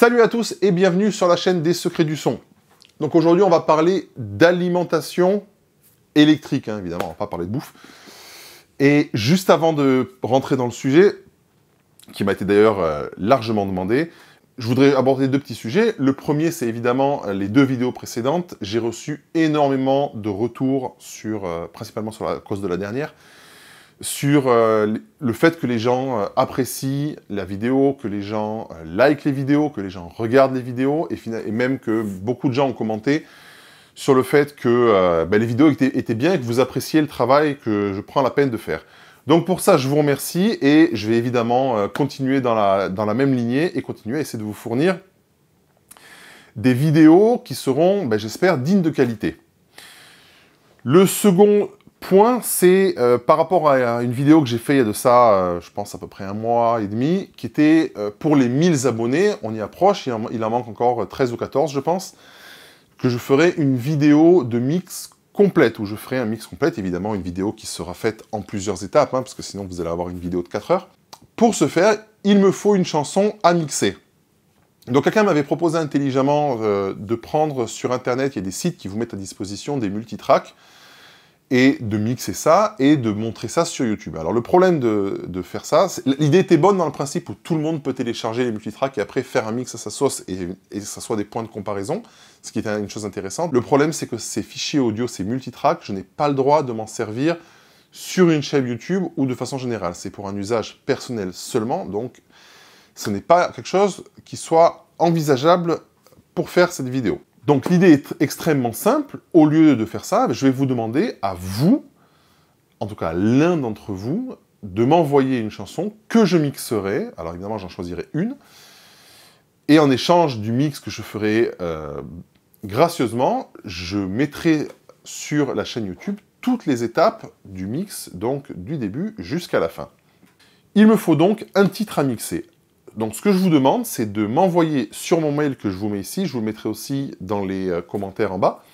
Salut à tous et bienvenue sur la chaîne des secrets du son. Donc aujourd'hui, on va parler d'alimentation électrique, hein, évidemment, on va pas parler de bouffe. Et juste avant de rentrer dans le sujet, qui m'a été d'ailleurs euh, largement demandé, je voudrais aborder deux petits sujets. Le premier, c'est évidemment euh, les deux vidéos précédentes. J'ai reçu énormément de retours sur, euh, principalement sur la cause de la dernière, sur euh, le fait que les gens euh, apprécient la vidéo, que les gens euh, like les vidéos, que les gens regardent les vidéos, et, même que beaucoup de gens ont commenté sur le fait que ben, les vidéos étaient, bien et que vous appréciez le travail que je prends la peine de faire. Donc pour ça, je vous remercie et je vais évidemment continuer dans la, dans la, même lignée et continuer à essayer de vous fournir des vidéos qui seront, ben, j'espère, dignes de qualité. Le second point, c'est euh, par rapport à une vidéo que j'ai fait il y a de ça, euh, je pense à peu près un mois et demi, qui était euh, pour les 1000 abonnés, on y approche, il en, il en, manque encore 13 ou 14 je pense, que je ferai une vidéo de mix complète, où je ferai un mix complète, évidemment une vidéo qui sera faite en plusieurs étapes, hein, parce que sinon vous allez avoir une vidéo de 4 heures. Pour ce faire, il me faut une chanson à mixer. Donc quelqu'un m'avait proposé intelligemment de prendre sur internet, il y a des sites qui vous mettent à disposition des multitracks, et de mixer ça et de montrer ça sur YouTube. Alors le problème de, de faire ça, l'idée était bonne dans le principe où tout le monde peut télécharger les multitracks et après faire un mix à sa sauce et, et ça soit des points de comparaison, ce qui est une chose intéressante. Le problème c'est que ces fichiers audio, ces multitracks, je n'ai pas le droit de m'en servir sur une chaîne YouTube ou de façon générale. C'est pour un usage personnel seulement, donc ce n'est pas quelque chose qui soit envisageable pour faire cette vidéo. Donc l'idée est extrêmement simple. Au lieu de faire ça, je vais vous demander à vous, en tout cas l'un d'entre vous, de m'envoyer une chanson que je mixerai. Alors évidemment, j'en choisirai une. Et en échange du mix que je ferai euh, gracieusement, je mettrai sur la chaîne YouTube toutes les étapes du mix, donc du début jusqu'à la fin. Il me faut donc un titre à mixer donc ce que je vous demande, c'est de m'envoyer sur mon mail que je vous mets ici, je vous le mettrai aussi dans les euh, commentaires en bas,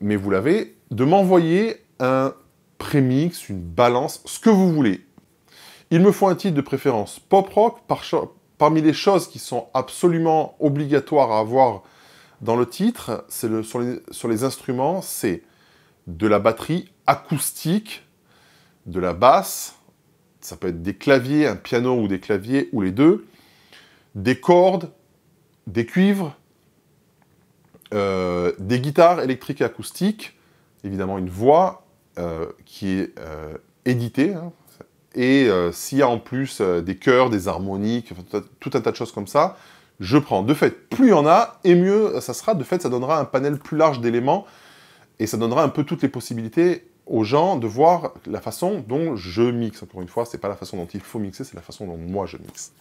mais vous l'avez, de m'envoyer un prémix, une balance, ce que vous voulez. Il me faut un titre de préférence pop rock. parmi les choses qui sont absolument obligatoires à avoir dans le titre, sur les instruments, c'est de la batterie acoustique, de la basse, ça peut être des claviers, un piano ou des claviers, ou les deux, des cordes, des cuivres, euh, des guitares électriques et acoustiques, évidemment une voix euh, qui est euh, éditée, hein, et s'il y a en plus des chœurs, des harmoniques, tout un tas de choses comme ça, je prends. De fait, plus il y en a, et mieux ça sera. De fait, ça donnera un panel plus large d'éléments, et ça donnera un peu toutes les possibilités aux gens de voir la façon dont je mixe. Encore une fois, ce n'est pas la façon dont il faut mixer, c'est la façon dont moi je mixe.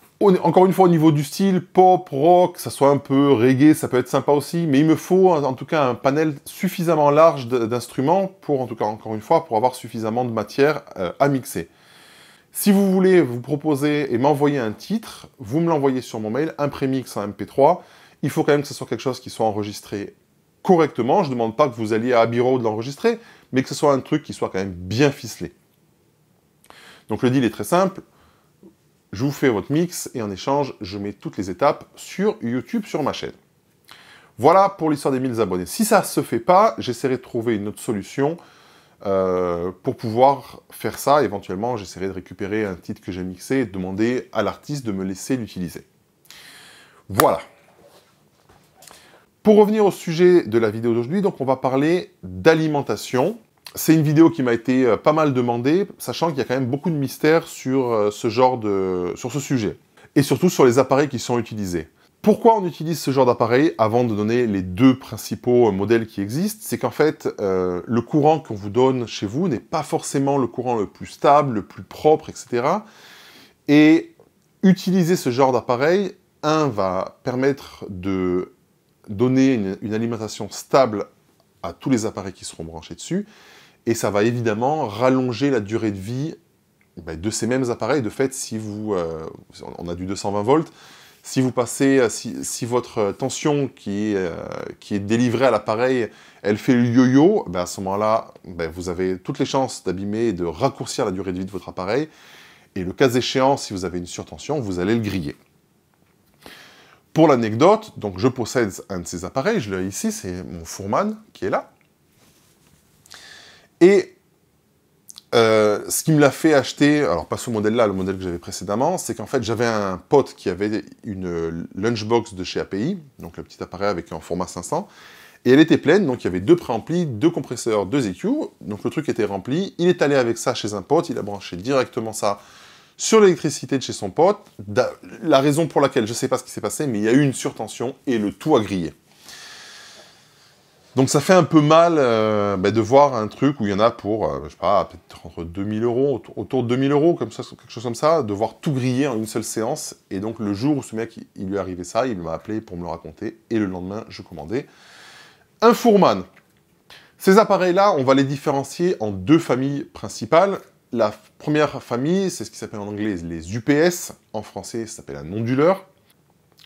Encore une fois, au niveau du style, pop, rock, ça soit un peu reggae, ça peut être sympa aussi, mais il me faut en tout cas un panel suffisamment large d'instruments pour, en tout cas, encore une fois, pour avoir suffisamment de matière euh, à mixer. Si vous voulez vous proposer et m'envoyer un titre, vous me l'envoyez sur mon mail, un prémix en MP3. Il faut quand même que ce soit quelque chose qui soit enregistré correctement. Je ne demande pas que vous alliez à Abbey Road l'enregistrer, mais que ce soit un truc qui soit quand même bien ficelé. Donc le deal est très simple. Je vous fais votre mix et en échange, je mets toutes les étapes sur YouTube, sur ma chaîne. Voilà pour l'histoire des 1000 abonnés. Si ça ne se fait pas, j'essaierai de trouver une autre solution euh, pour pouvoir faire ça. Éventuellement, j'essaierai de récupérer un titre que j'ai mixé et de demander à l'artiste de me laisser l'utiliser. Voilà. Pour revenir au sujet de la vidéo d'aujourd'hui, donc on va parler d'alimentation. C'est une vidéo qui m'a été euh, pas mal demandée, sachant qu'il y a quand même beaucoup de mystères sur euh, ce genre de, sur ce sujet, et surtout sur les appareils qui sont utilisés. Pourquoi on utilise ce genre d'appareil Avant de donner les deux principaux euh, modèles qui existent, c'est qu'en fait, le courant qu'on vous donne chez vous n'est pas forcément le courant le plus stable, le plus propre, etc. Et utiliser ce genre d'appareil, un va permettre de donner une, alimentation stable à tous les appareils qui seront branchés dessus, et ça va évidemment rallonger la durée de vie ben, de ces mêmes appareils. De fait, si vous, euh, on a du 220 volts, si vous passez, euh, si, votre tension qui, euh, qui est délivrée à l'appareil, elle fait le yo-yo, ben à ce moment-là, ben, vous avez toutes les chances d'abîmer et de raccourcir la durée de vie de votre appareil. Et le cas échéant, si vous avez une surtension, vous allez le griller. Pour l'anecdote, donc je possède un de ces appareils, je l'ai ici, c'est mon Fourman qui est là. Et euh, ce qui me l'a fait acheter, alors pas ce modèle-là, le modèle que j'avais précédemment, c'est qu'en fait j'avais un pote qui avait une lunchbox de chez API, donc le petit appareil avec un format 500, et elle était pleine, donc il y avait deux préamplis, deux compresseurs, deux EQ, donc le truc était rempli, il est allé avec ça chez un pote, il a branché directement ça sur l'électricité de chez son pote, la raison pour laquelle, je ne sais pas ce qui s'est passé, mais il y a eu une surtension et le tout a grillé. Donc ça fait un peu mal euh, bah, de voir un truc où il y en a pour, je euh, je sais pas, peut-être entre 2000 euros, autour, de 2000 euros, comme ça, quelque chose comme ça, de voir tout griller en une seule séance. Et donc le jour où ce mec, il, lui est arrivé ça, il m'a appelé pour me le raconter, et le lendemain, je commandais un fourman. Ces appareils-là, on va les différencier en deux familles principales. La première famille, c'est ce qui s'appelle en anglais les UPS, en français ça s'appelle un onduleur.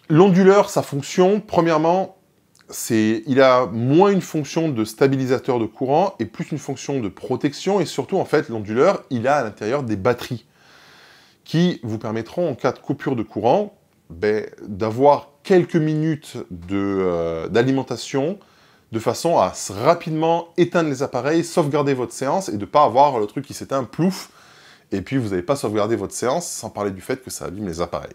L'onduleur, sa fonction, premièrement, c'est il a moins une fonction de stabilisateur de courant et plus une fonction de protection et surtout en fait l'onduleur, il a à l'intérieur des batteries qui vous permettront en cas de coupure de courant ben, d'avoir quelques minutes euh, d'alimentation de façon à rapidement éteindre les appareils, sauvegarder votre séance et de ne pas avoir le truc qui s'éteint, plouf, et puis vous n'avez pas sauvegardé votre séance, sans parler du fait que ça abîme les appareils.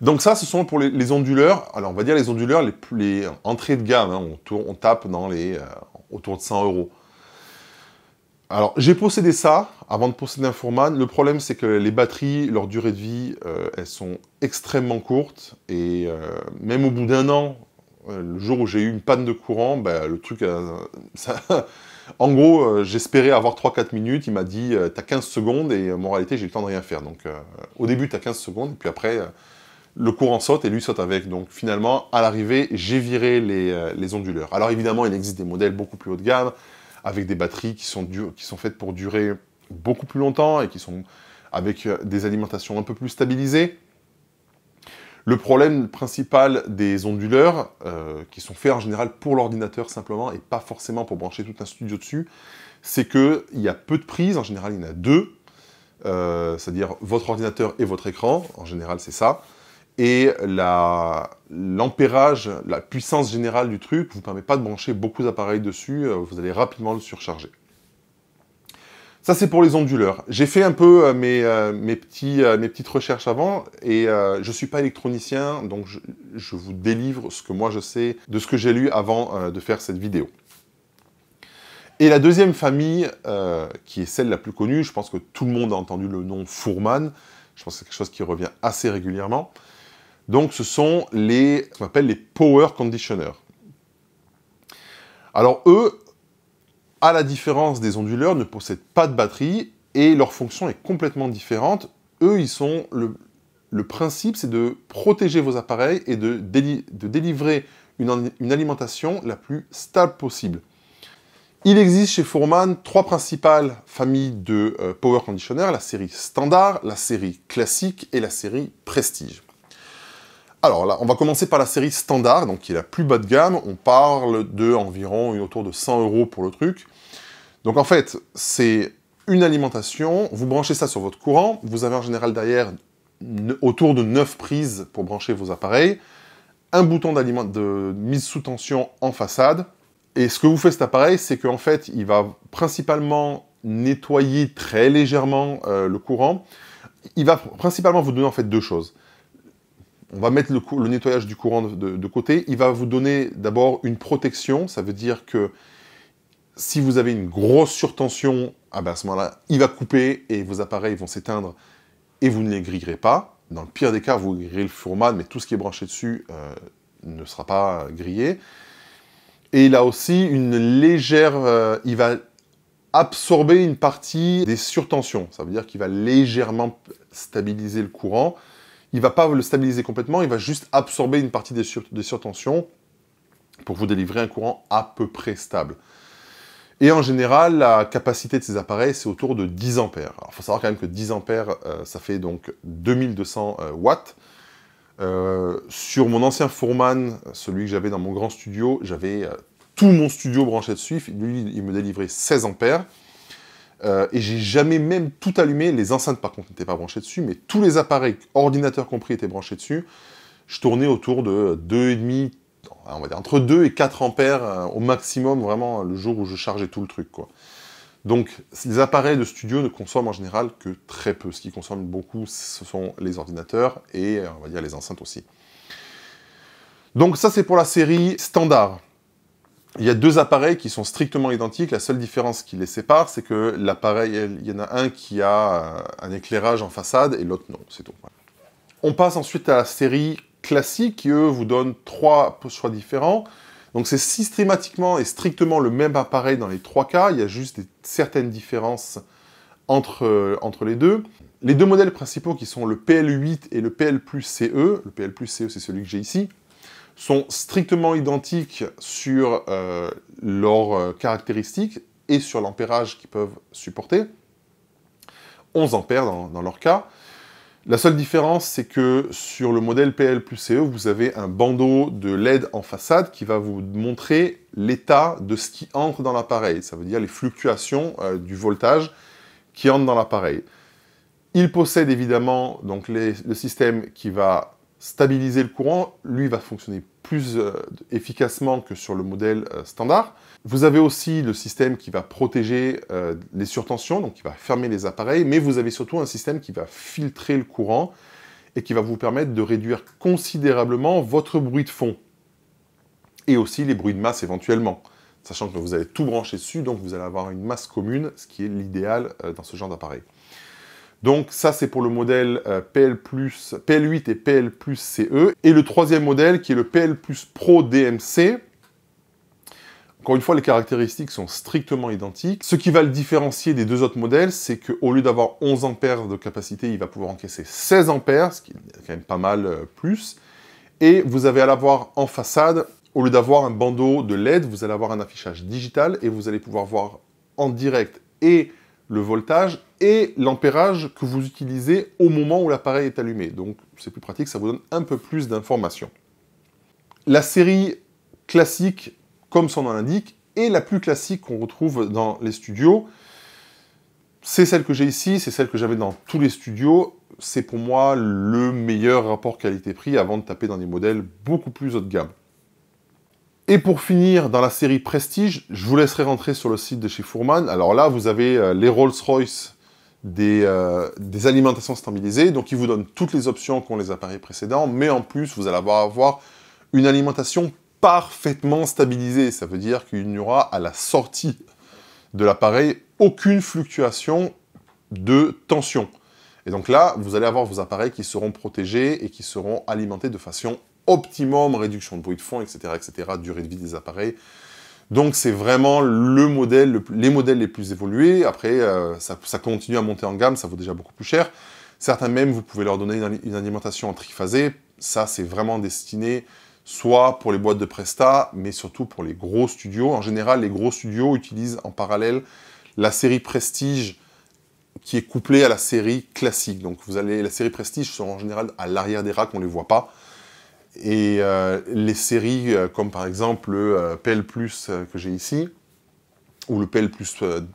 Donc ça, ce sont pour les, onduleurs, alors on va dire les onduleurs les, les entrées de gamme, hein. on, on, tape dans les, euh, autour de 100 euros. Alors, j'ai possédé ça avant de posséder un Fourman. Le problème, c'est que les batteries, leur durée de vie, euh, elles sont extrêmement courtes. Et euh, même au bout d'un an, le jour où j'ai eu une panne de courant, bah, le truc, euh, en gros, euh, j'espérais avoir 3-4 minutes. Il m'a dit, euh, t'as 15 secondes et en réalité, j'ai le temps de rien faire. Donc, au début, t'as 15 secondes, puis après, le courant saute et lui saute avec. Donc, finalement, à l'arrivée, j'ai viré les, onduleurs. Alors, évidemment, il existe des modèles beaucoup plus haut de gamme, avec des batteries qui sont faites pour durer beaucoup plus longtemps et qui sont avec des alimentations un peu plus stabilisées. Le problème principal des onduleurs, euh, qui sont faits en général pour l'ordinateur simplement et pas forcément pour brancher tout un studio dessus, c'est qu'il y a peu de prises, en général il y en a deux, euh, c'est-à-dire votre ordinateur et votre écran, en général c'est ça, et l'ampérage, la, la puissance générale du truc ne vous permet pas de brancher beaucoup d'appareils dessus, euh, vous allez rapidement le surcharger. Ça, c'est pour les onduleurs. J'ai fait un peu euh, mes, euh, euh, mes, petites recherches avant et je ne suis pas électronicien, donc je, vous délivre ce que moi je sais de ce que j'ai lu avant de faire cette vidéo. Et la deuxième famille, qui est celle la plus connue, je pense que tout le monde a entendu le nom Fourman, je pense que c'est quelque chose qui revient assez régulièrement. Donc ce sont les, ce appelle les power conditioners. Alors eux, à la différence des onduleurs, ne possèdent pas de batterie et leur fonction est complètement différente. Eux, ils sont le, principe, c'est de protéger vos appareils et de, délivrer une, alimentation la plus stable possible. Il existe chez Fourman trois principales familles de euh, power conditioners, la série standard, la série classique et la série prestige. Alors là, on va commencer par la série standard, donc qui est la plus bas de gamme. On parle de environ autour de 100 euros pour le truc. Donc en fait, c'est une alimentation. Vous branchez ça sur votre courant. Vous avez en général derrière autour de 9 prises pour brancher vos appareils. Un bouton de mise sous tension en façade. Et ce que vous fait cet appareil, c'est qu'en fait, il va principalement nettoyer très légèrement euh, le courant. Il va principalement vous donner en fait deux choses on va mettre le, nettoyage du courant de, côté. Il va vous donner d'abord une protection. Ça veut dire que si vous avez une grosse surtension, ah ben, à ce moment-là, il va couper et vos appareils vont s'éteindre et vous ne les grillerez pas. Dans le pire des cas, vous grillerez le fourmad, mais tout ce qui est branché dessus euh, ne sera pas grillé. Et il a aussi une légère... Euh, il va absorber une partie des surtensions. Ça veut dire qu'il va légèrement stabiliser le courant il va pas le stabiliser complètement, il va juste absorber une partie des, surtensions pour vous délivrer un courant à peu près stable. Et en général, la capacité de ces appareils, c'est autour de 10 ampères. Alors, il faut savoir quand même que 10 ampères, euh, ça fait donc 2200 W euh, watts. Euh, sur mon ancien Fourman, celui que j'avais dans mon grand studio, j'avais tout mon studio branché dessus. Lui, il me délivrait 16 ampères. Euh, et j'ai jamais même tout allumé. Les enceintes, par contre, n'étaient pas branchées dessus, mais tous les appareils, ordinateurs compris, étaient branchés dessus. Je tournais autour de 2,5, on va dire entre 2 et 4 ampères euh, au maximum, vraiment, le jour où je chargeais tout le truc. Donc, les appareils de studio ne consomment en général que très peu. Ce qui consomme beaucoup, ce sont les ordinateurs et, euh, on va dire, les enceintes aussi. Donc ça, c'est pour la série standard. Il y a deux appareils qui sont strictement identiques. La seule différence qui les sépare, c'est que l'appareil, il y en a un qui a euh, un éclairage en façade et l'autre non, c'est tout. On passe ensuite à la série classique qui, eux, vous donne trois choix différents. Donc c'est systématiquement et strictement le même appareil dans les trois cas. Il y a juste certaines différences entre, euh, entre les deux. Les deux modèles principaux qui sont le PL8 et le PL CE. Le PL CE, c'est celui que j'ai ici sont strictement identiques sur euh, leurs euh, caractéristiques et sur l'ampérage qu'ils peuvent supporter. 11 ampères dans, dans leur cas. La seule différence, c'est que sur le modèle PL plus CE, vous avez un bandeau de LED en façade qui va vous montrer l'état de ce qui entre dans l'appareil. Ça veut dire les fluctuations euh, du voltage qui entre dans l'appareil. Il possède évidemment donc le système qui va stabiliser le courant, lui va fonctionner plus euh, efficacement que sur le modèle euh, standard. Vous avez aussi le système qui va protéger euh, les surtensions, donc qui va fermer les appareils, mais vous avez surtout un système qui va filtrer le courant et qui va vous permettre de réduire considérablement votre bruit de fond et aussi les bruits de masse éventuellement, sachant que vous allez tout brancher dessus, donc vous allez avoir une masse commune, ce qui est l'idéal dans ce genre d'appareil. Donc ça c'est pour le modèle euh, PL+, PL8 et PL CE. Et le troisième modèle qui est le PL Pro DMC. Encore une fois, les caractéristiques sont strictement identiques. Ce qui va le différencier des deux autres modèles, c'est qu'au lieu d'avoir 11 ampères de capacité, il va pouvoir encaisser 16 ampères, ce qui est quand même pas mal euh, plus. Et vous avez à l'avoir en façade, au lieu d'avoir un bandeau de LED, vous allez avoir un affichage digital et vous allez pouvoir voir en direct et le voltage et l'ampérage que vous utilisez au moment où l'appareil est allumé. Donc c'est plus pratique, ça vous donne un peu plus d'informations. La série classique, comme son nom l'indique, est la plus classique qu'on retrouve dans les studios. C'est celle que j'ai ici, c'est celle que j'avais dans tous les studios. C'est pour moi le meilleur rapport qualité-prix avant de taper dans des modèles beaucoup plus haut de gamme. Et pour finir, dans la série Prestige, je vous laisserai rentrer sur le site de chez Fourman. Alors là, vous avez euh, les Rolls-Royce euh, des, alimentations stabilisées. Donc, il vous donne toutes les options qu'ont les appareils précédents, mais en plus, vous allez avoir, avoir une alimentation parfaitement stabilisée. Ça veut dire qu'il n'y aura à la sortie de l'appareil aucune fluctuation de tension. Et donc là, vous allez avoir vos appareils qui seront protégés et qui seront alimentés de façon optimum, réduction de bruit de fond, etc., etc., durée de vie des appareils. Donc c'est vraiment le modèle, les modèles les plus évolués. Après, euh, ça, continue à monter en gamme, ça vaut déjà beaucoup plus cher. Certains même, vous pouvez leur donner une, alimentation en triphasé. Ça, c'est vraiment destiné soit pour les boîtes de Presta, mais surtout pour les gros studios. En général, les gros studios utilisent en parallèle la série Prestige qui est couplée à la série classique. Donc vous allez, la série Prestige sont en général à l'arrière des racks, on ne les voit pas. Et euh, les séries euh, comme par exemple euh, le PL Plus que j'ai ici, ou le PL Plus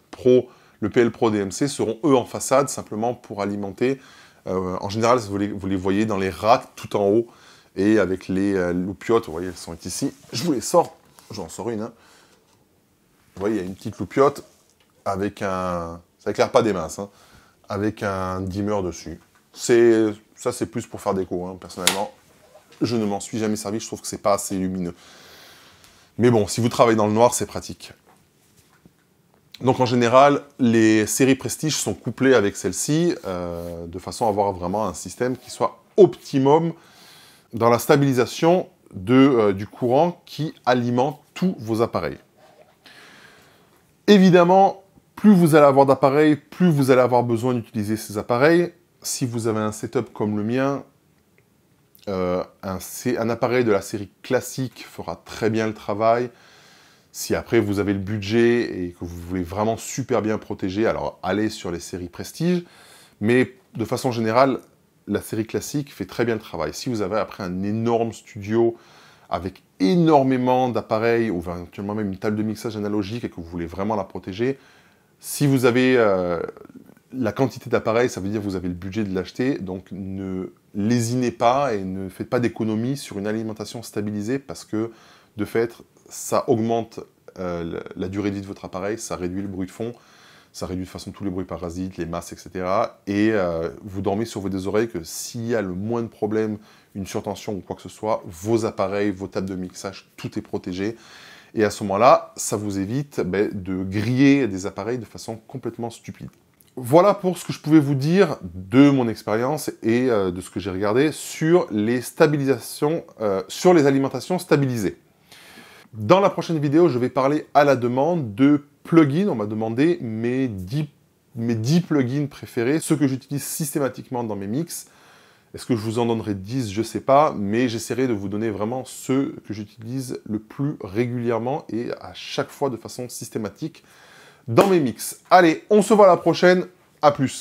Pro, le PL Pro DMC seront eux en façade simplement pour alimenter. en général, vous les, voyez dans les racks tout en haut et avec les loupiottes, vous voyez, elles sont ici. Je vous les sors, j'en sors une. Hein. Vous voyez, il y a une petite loupiote avec un... Ça éclaire pas des masses, hein, avec un dimmer dessus. Ça, c'est plus pour faire déco, hein, personnellement. Je ne m'en suis jamais servi, je trouve que c'est pas assez lumineux. Mais bon, si vous travaillez dans le noir, c'est pratique. Donc en général, les séries prestige sont couplées avec celles-ci, euh, de façon à avoir vraiment un système qui soit optimum dans la stabilisation euh, du courant qui alimente tous vos appareils. Évidemment, plus vous allez avoir d'appareils, plus vous allez avoir besoin d'utiliser ces appareils. Si vous avez un setup comme le mien, euh, un, appareil de la série classique fera très bien le travail. Si après vous avez le budget et que vous voulez vraiment super bien protéger, alors allez sur les séries prestige. Mais de façon générale, la série classique fait très bien le travail. Si vous avez après un énorme studio avec énormément d'appareils ou même une table de mixage analogique et que vous voulez vraiment la protéger, si vous avez euh, la quantité d'appareils, ça veut dire que vous avez le budget de l'acheter, donc ne lésinez pas et ne faites pas d'économie sur une alimentation stabilisée parce que de fait, ça augmente euh, la durée de vie de votre appareil, ça réduit le bruit de fond, ça réduit de façon tous les bruits parasites, les masses, etc. Et euh, vous dormez sur vos deux oreilles que s'il y a le moins de problèmes, une surtension ou quoi que ce soit, vos appareils, vos tables de mixage, tout est protégé. Et à ce moment-là, ça vous évite ben, de griller des appareils de façon complètement stupide voilà pour ce que je pouvais vous dire de mon expérience et euh, de ce que j'ai regardé sur les stabilisations, euh, sur les alimentations stabilisées. Dans la prochaine vidéo, je vais parler à la demande de plugins. On m'a demandé mes 10, mes 10 plugins préférés, ceux que j'utilise systématiquement dans mes mix. Est-ce que je vous en donnerai 10 Je ne sais pas, mais j'essaierai de vous donner vraiment ceux que j'utilise le plus régulièrement et à chaque fois de façon systématique dans mes mix. Allez, on se voit la prochaine. À plus.